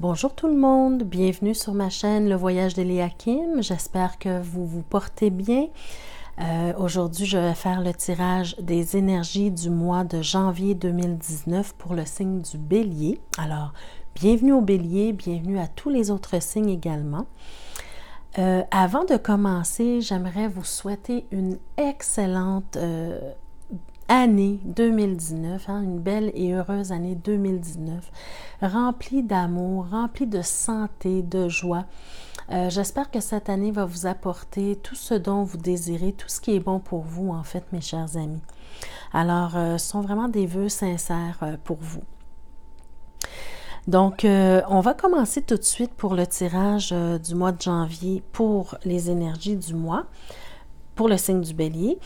Bonjour tout le monde, bienvenue sur ma chaîne Le Voyage d'Eliakim. J'espère que vous vous portez bien. Euh, aujourd'hui, je vais faire le tirage des énergies du mois de janvier 2019 pour le signe du bélier. Alors, bienvenue au bélier, bienvenue à tous les autres signes également. Euh, avant de commencer, j'aimerais vous souhaiter une excellente euh, année 2019, hein, une belle et heureuse année 2019, remplie d'amour, remplie de santé, de joie. Euh, j'espère que cette année va vous apporter tout ce dont vous désirez, tout ce qui est bon pour vous, en fait, mes chers amis. Alors, euh, ce sont vraiment des vœux sincères euh, pour vous. Donc, on va commencer tout de suite pour le tirage du mois de janvier pour les énergies du mois, pour le signe du bélier.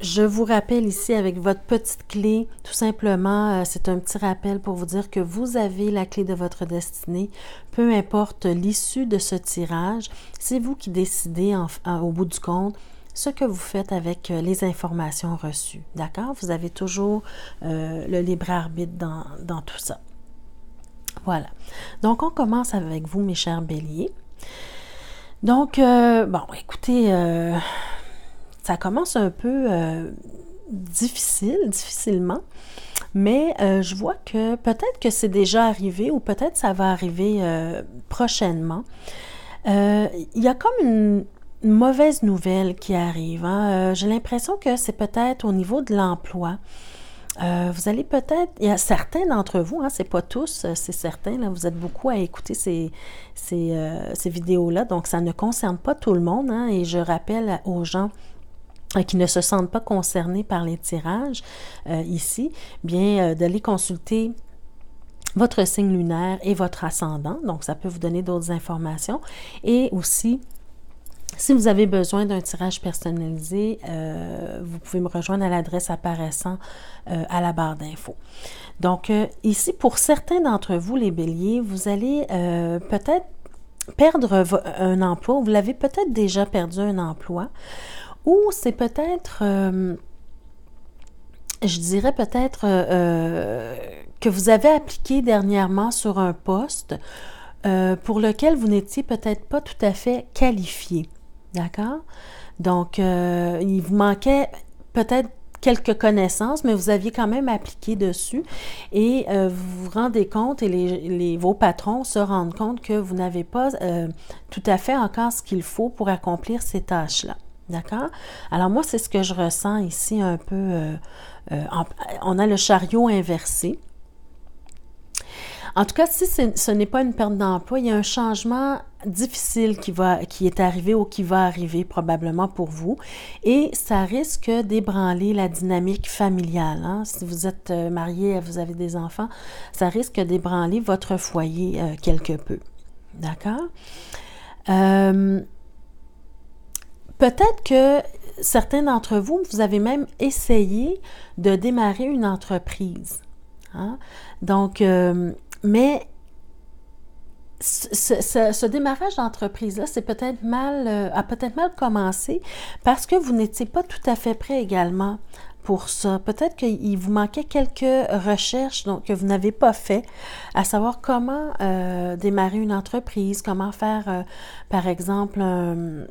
Je vous rappelle ici avec votre petite clé, tout simplement, euh, c'est un petit rappel pour vous dire que vous avez la clé de votre destinée, peu importe l'issue de ce tirage, c'est vous qui décidez au bout du compte ce que vous faites avec euh, les informations reçues. D'accord? Vous avez toujours euh, le libre arbitre dans, dans tout ça. Voilà. Donc, on commence avec vous, mes chers béliers. Donc, bon, écoutez, ça commence un peu euh, difficile, difficilement. Mais euh, je vois que peut-être que c'est déjà arrivé ou peut-être ça va arriver euh, prochainement. Il y a comme une, mauvaise nouvelle qui arrive. Hein. J'ai l'impression que c'est peut-être au niveau de l'emploi. vous allez peut-être, il y a certains d'entre vous, hein, c'est pas tous, c'est certain, là, vous êtes beaucoup à écouter ces, vidéos-là, donc ça ne concerne pas tout le monde, hein, et je rappelle aux gens euh, qui ne se sentent pas concernés par les tirages euh, ici, bien euh, d'aller consulter votre signe lunaire et votre ascendant. Donc, ça peut vous donner d'autres informations. Et aussi, si vous avez besoin d'un tirage personnalisé, vous pouvez me rejoindre à l'adresse apparaissant à la barre d'infos. Donc, ici, pour certains d'entre vous, les béliers, vous allez peut-être perdre un emploi, vous l'avez peut-être déjà perdu un emploi, ou c'est peut-être, euh, je dirais peut-être euh, euh, que vous avez appliqué dernièrement sur un poste pour lequel vous n'étiez peut-être pas tout à fait qualifié. D'accord? Donc, il vous manquait peut-être quelques connaissances, mais vous aviez quand même appliqué dessus et vous vous rendez compte et les, vos patrons se rendent compte que vous n'avez pas tout à fait encore ce qu'il faut pour accomplir ces tâches-là. D'accord? Alors moi, c'est ce que je ressens ici un peu. Euh, euh, on a le chariot inversé. En tout cas, si ce n'est pas une perte d'emploi, il y a un changement difficile qui, va, qui est arrivé ou qui va arriver probablement pour vous et ça risque d'ébranler la dynamique familiale. Hein. Si vous êtes euh, marié, vous avez des enfants, ça risque d'ébranler votre foyer quelque peu. D'accord? Peut-être que certains d'entre vous, vous avez même essayé de démarrer une entreprise. Hein? Donc, euh, mais ce, démarrage d'entreprise-là, c'est peut-être mal, euh, a peut-être mal commencé parce que vous n'étiez pas tout à fait prêt également pour ça. Peut-être qu'il vous manquait quelques recherches donc, que vous n'avez pas fait, à savoir comment euh, démarrer une entreprise, comment faire, par exemple, un,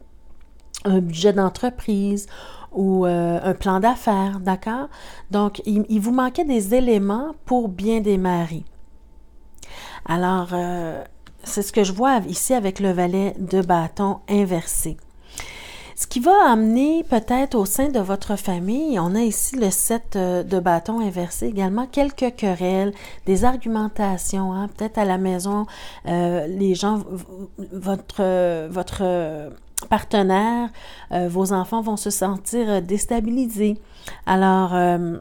un budget d'entreprise ou euh, un plan d'affaires, d'accord? Donc, il, vous manquait des éléments pour bien démarrer. Alors, euh, c'est ce que je vois ici avec le valet de bâton inversé. Ce qui va amener peut-être au sein de votre famille, on a ici le set euh, de bâton inversé également, quelques querelles, des argumentations, hein. peut-être à la maison, les gens, votre, votre partenaires, euh, vos enfants vont se sentir euh, déstabilisés. Alors, euh,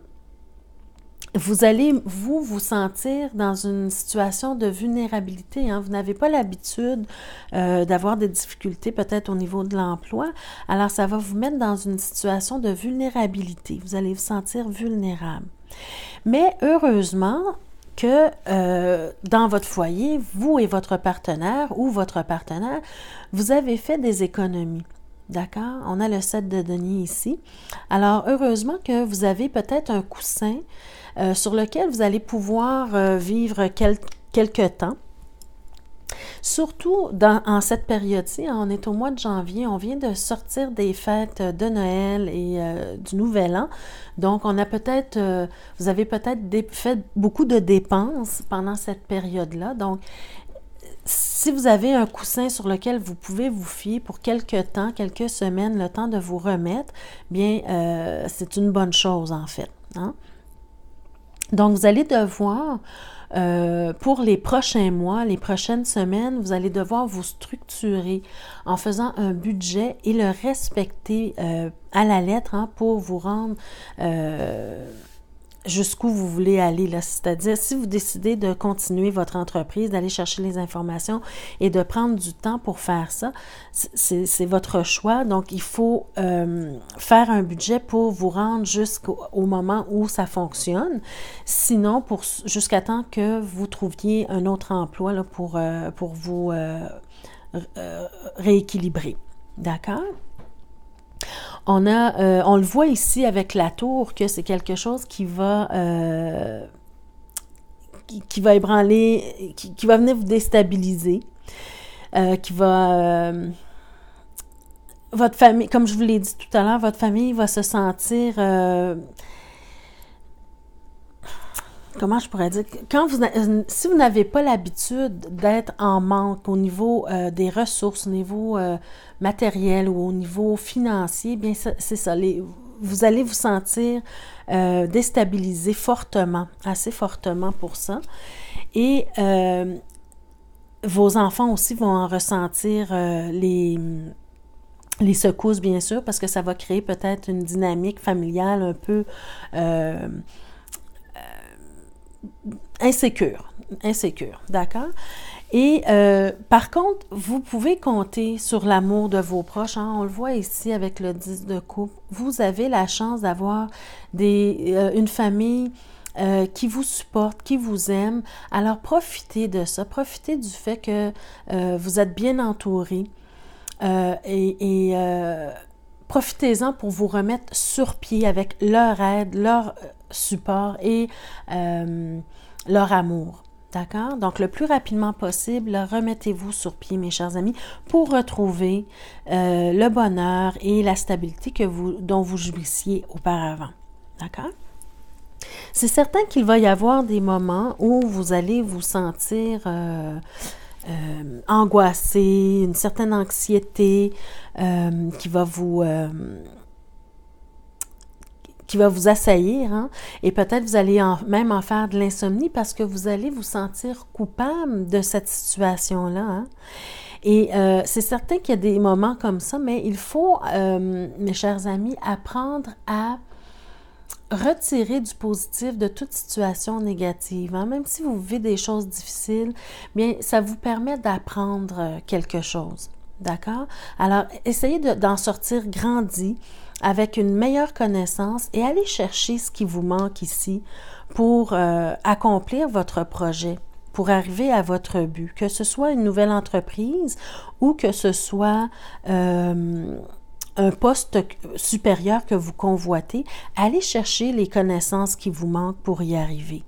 vous allez, vous, vous sentir dans une situation de vulnérabilité. Hein. Vous n'avez pas l'habitude d'avoir des difficultés peut-être au niveau de l'emploi. Alors, ça va vous mettre dans une situation de vulnérabilité. Vous allez vous sentir vulnérable. Mais heureusement, que euh, dans votre foyer, vous et votre partenaire ou votre partenaire, vous avez fait des économies. D'accord? On a le set de deniers ici. Alors, heureusement que vous avez peut-être un coussin euh, sur lequel vous allez pouvoir euh, vivre quelques temps Surtout dans, en cette période-ci, hein, on est au mois de janvier, on vient de sortir des fêtes euh, de Noël et euh, du Nouvel An. Donc, on a peut-être, euh, vous avez peut-être fait beaucoup de dépenses pendant cette période-là. Donc, si vous avez un coussin sur lequel vous pouvez vous fier pour quelques temps, quelques semaines, le temps de vous remettre, bien, c'est une bonne chose en fait. Hein. Donc, vous allez devoir euh, pour les prochains mois, les prochaines semaines, vous allez devoir vous structurer en faisant un budget et le respecter euh, à la lettre hein, pour vous rendre... Euh, jusqu'où vous voulez aller. C'est-à-dire, si vous décidez de continuer votre entreprise, d'aller chercher les informations et de prendre du temps pour faire ça, c'est votre choix. Donc, il faut euh, faire un budget pour vous rendre jusqu'au moment où ça fonctionne. Sinon, jusqu'à temps que vous trouviez un autre emploi là, pour, euh, pour vous euh, rééquilibrer. D'accord? On, a, euh, on le voit ici avec la tour que c'est quelque chose qui va, euh, qui, va ébranler, qui, va venir vous déstabiliser, euh, qui va... votre famille, comme je vous l'ai dit tout à l'heure, votre famille va se sentir comment je pourrais dire, quand vous, euh, si vous n'avez pas l'habitude d'être en manque au niveau euh, des ressources, au niveau euh, matériel ou au niveau financier, bien c'est ça, vous allez vous sentir déstabilisé fortement, assez fortement pour ça. Et vos enfants aussi vont en ressentir les les secousses, bien sûr, parce que ça va créer peut-être une dynamique familiale un peu insécure, insécure, d'accord? Et euh, par contre, vous pouvez compter sur l'amour de vos proches. Hein? On le voit ici avec le 10 de coupe. Vous avez la chance d'avoir euh, une famille euh, qui vous supporte, qui vous aime. Alors profitez de ça. Profitez du fait que vous êtes bien entouré. et profitez-en pour vous remettre sur pied avec leur aide, leur euh, support et euh, leur amour. D'accord? Donc, le plus rapidement possible, remettez-vous sur pied, mes chers amis, pour retrouver euh, le bonheur et la stabilité que vous, dont vous jouissiez auparavant. D'accord? C'est certain qu'il va y avoir des moments où vous allez vous sentir euh, angoissé, une certaine anxiété euh, qui va vous... Euh, qui va vous assaillir, hein. et peut-être vous allez même en faire de l'insomnie parce que vous allez vous sentir coupable de cette situation-là. Hein. Et c'est certain qu'il y a des moments comme ça, mais il faut, mes chers amis, apprendre à retirer du positif de toute situation négative. Hein. Même si vous vivez des choses difficiles, bien, ça vous permet d'apprendre euh, quelque chose. D'accord? Alors, essayez d'en sortir grandi avec une meilleure connaissance et allez chercher ce qui vous manque ici pour euh, accomplir votre projet, pour arriver à votre but, que ce soit une nouvelle entreprise ou que ce soit euh, un poste supérieur que vous convoitez, allez chercher les connaissances qui vous manquent pour y arriver.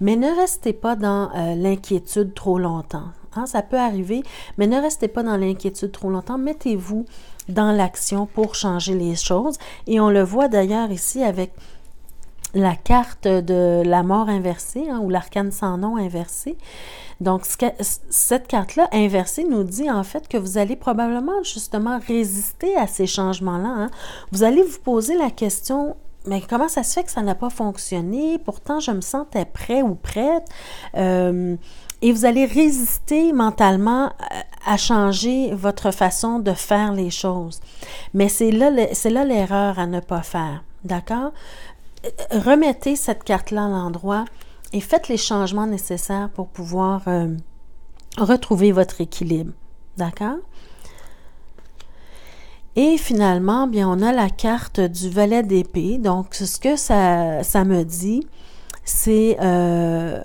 Mais ne restez pas dans euh, l'inquiétude trop longtemps. Hein, ça peut arriver, mais ne restez pas dans l'inquiétude trop longtemps. Mettez-vous dans l'action pour changer les choses. Et on le voit d'ailleurs ici avec la carte de la mort inversée hein, ou l'arcane sans nom inversé. Donc, cette carte-là inversée nous dit en fait que vous allez probablement justement résister à ces changements-là. Hein. Vous allez vous poser la question mais comment ça se fait que ça n'a pas fonctionné? Pourtant, je me sentais prêt ou prête. Euh, et vous allez résister mentalement euh, à changer votre façon de faire les choses. Mais c'est là, c'est là l'erreur à ne pas faire. D'accord? remettez cette carte-là à l'endroit et faites les changements nécessaires pour pouvoir euh, retrouver votre équilibre. D'accord? Et finalement, bien, on a la carte du valet d'épée. Donc, ce que ça, ça me dit, c'est euh,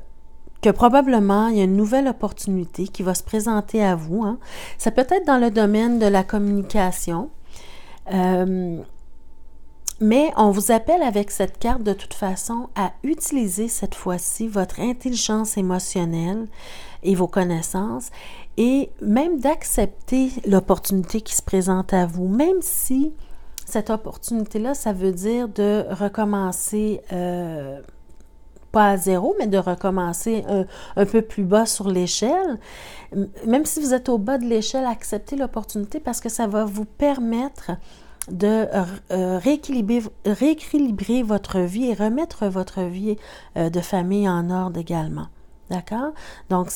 que probablement il y a une nouvelle opportunité qui va se présenter à vous. Hein. Ça peut être dans le domaine de la communication. Euh, mais on vous appelle avec cette carte de toute façon à utiliser cette fois-ci votre intelligence émotionnelle et vos connaissances et même d'accepter l'opportunité qui se présente à vous, même si cette opportunité-là, ça veut dire de recommencer. Euh, pas à zéro, mais de recommencer un, un peu plus bas sur l'échelle. Même si vous êtes au bas de l'échelle, acceptez l'opportunité parce que ça va vous permettre de euh, euh, rééquilibrer, votre vie et remettre votre vie euh, de famille en ordre également. D'accord? Donc,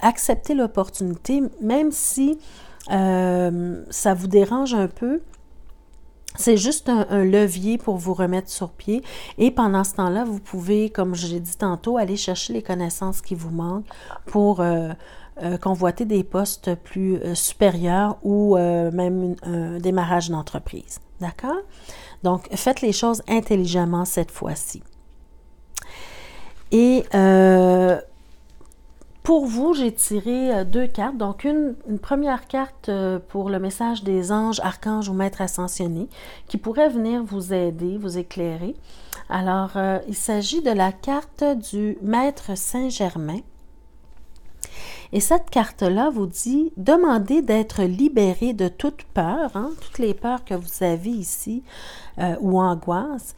acceptez l'opportunité, même si ça vous dérange un peu, c'est juste un, levier pour vous remettre sur pied. Et pendant ce temps-là, vous pouvez, comme je l'ai dit tantôt, aller chercher les connaissances qui vous manquent pour euh, euh, convoiter des postes plus euh, supérieurs ou même un démarrage d'entreprise. D'accord? Donc, faites les choses intelligemment cette fois-ci. Et pour vous, j'ai tiré euh, deux cartes. Donc, une, première carte euh, pour le message des anges, archanges ou maîtres ascensionnés qui pourrait venir vous aider, vous éclairer. Alors, euh, il s'agit de la carte du maître Saint-Germain. Et cette carte-là vous dit demandez d'être libéré de toute peur, hein, toutes les peurs que vous avez ici ou angoisses,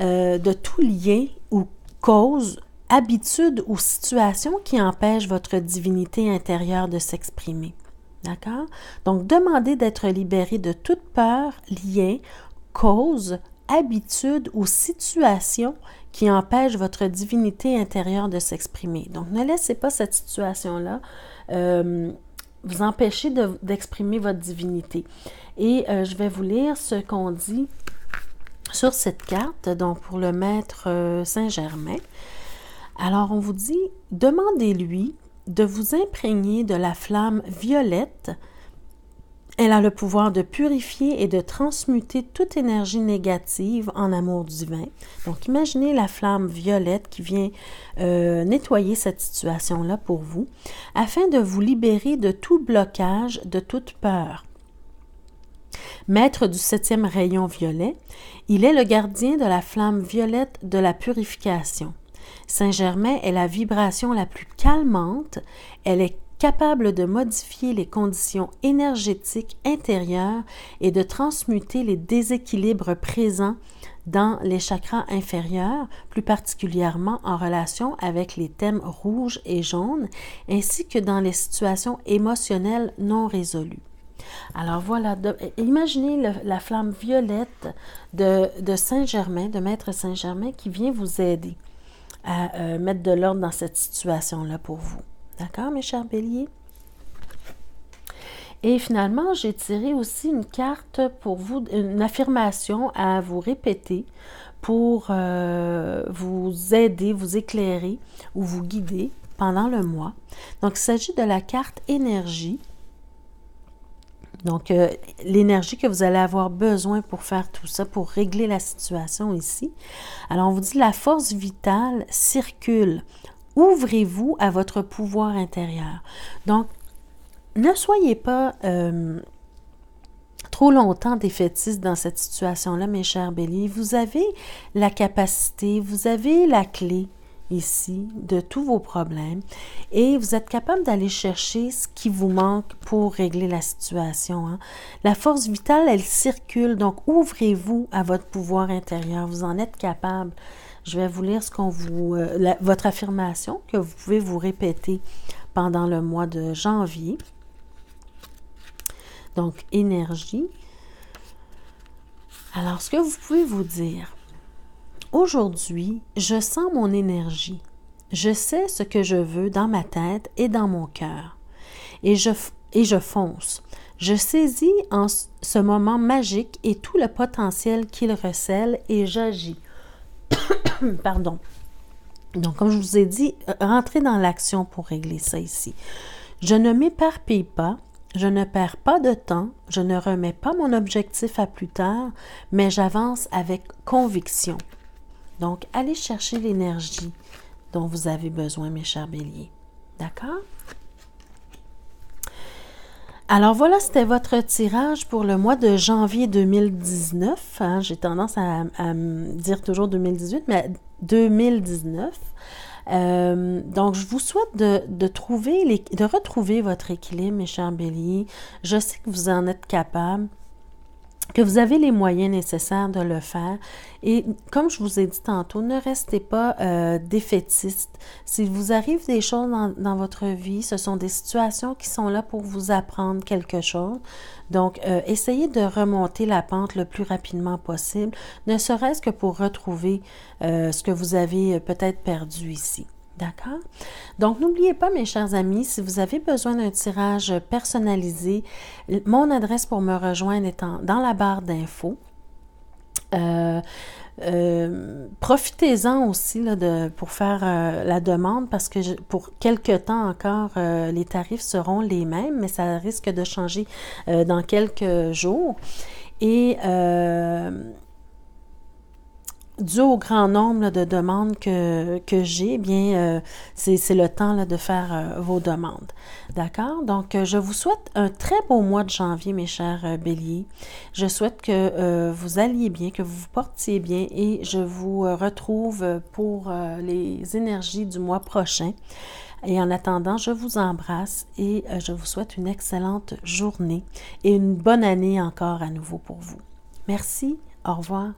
de tout lien ou cause habitude ou situation qui empêche votre divinité intérieure de s'exprimer. D'accord? Donc, demandez d'être libéré de toute peur, lien, cause, habitude ou situation qui empêche votre divinité intérieure de s'exprimer. Donc, ne laissez pas cette situation-là euh, vous empêcher d'exprimer votre divinité. Et euh, je vais vous lire ce qu'on dit sur cette carte, donc pour le maître euh, Saint-Germain. Alors on vous dit, demandez-lui de vous imprégner de la flamme violette. Elle a le pouvoir de purifier et de transmuter toute énergie négative en amour divin. Donc imaginez la flamme violette qui vient euh, nettoyer cette situation-là pour vous, afin de vous libérer de tout blocage, de toute peur. Maître du septième rayon violet, il est le gardien de la flamme violette de la purification. Saint-Germain est la vibration la plus calmante, elle est capable de modifier les conditions énergétiques intérieures et de transmuter les déséquilibres présents dans les chakras inférieurs, plus particulièrement en relation avec les thèmes rouges et jaunes, ainsi que dans les situations émotionnelles non résolues. Alors voilà, imaginez la flamme violette de Saint-Germain, de Maître Saint-Germain, qui vient vous aider à euh, mettre de l'ordre dans cette situation-là pour vous. D'accord, mes chers béliers? Et finalement, j'ai tiré aussi une carte pour vous, une affirmation à vous répéter pour euh, vous aider, vous éclairer ou vous guider pendant le mois. Donc, il s'agit de la carte énergie donc, euh, l'énergie que vous allez avoir besoin pour faire tout ça, pour régler la situation ici. Alors, on vous dit la force vitale circule. Ouvrez-vous à votre pouvoir intérieur. Donc, ne soyez pas euh, trop longtemps défaitiste dans cette situation-là, mes chers béliers. Vous avez la capacité, vous avez la clé ici de tous vos problèmes et vous êtes capable d'aller chercher ce qui vous manque pour régler la situation. Hein. La force vitale, elle circule, donc ouvrez-vous à votre pouvoir intérieur, vous en êtes capable. Je vais vous lire ce qu'on vous, euh, votre affirmation que vous pouvez vous répéter pendant le mois de janvier. Donc, énergie. Alors, ce que vous pouvez vous dire, Aujourd'hui, je sens mon énergie. Je sais ce que je veux dans ma tête et dans mon cœur. Et je, et je fonce. Je saisis en ce moment magique et tout le potentiel qu'il recèle et j'agis. Pardon. Donc, comme je vous ai dit, euh, rentrez dans l'action pour régler ça ici. Je ne m'éparpille pas, je ne perds pas de temps, je ne remets pas mon objectif à plus tard, mais j'avance avec conviction. Donc, allez chercher l'énergie dont vous avez besoin, mes chers béliers. D'accord? Alors voilà, c'était votre tirage pour le mois de janvier 2019. Hein. J'ai tendance à, dire toujours 2018, mais 2019. Euh, donc, je vous souhaite de, trouver de retrouver votre équilibre, mes chers béliers. Je sais que vous en êtes capable que vous avez les moyens nécessaires de le faire. Et comme je vous ai dit tantôt, ne restez pas euh, défaitiste. S'il vous arrive des choses dans, votre vie, ce sont des situations qui sont là pour vous apprendre quelque chose. Donc, euh, essayez de remonter la pente le plus rapidement possible, ne serait-ce que pour retrouver euh, ce que vous avez peut-être perdu ici. D'accord? Donc, n'oubliez pas, mes chers amis, si vous avez besoin d'un tirage personnalisé, mon adresse pour me rejoindre est dans la barre d'infos. Euh, euh, profitez-en aussi de, pour faire euh, la demande parce que pour quelque temps encore, les tarifs seront les mêmes, mais ça risque de changer dans quelques jours. Et dû au grand nombre de demandes que, j'ai, bien, euh, c'est le temps de faire euh, vos demandes. D'accord? Donc, euh, je vous souhaite un très beau mois de janvier, mes chers béliers. Je souhaite que vous alliez bien, que vous vous portiez bien et je vous retrouve pour les énergies du mois prochain. Et en attendant, je vous embrasse et je vous souhaite une excellente journée et une bonne année encore à nouveau pour vous. Merci, au revoir.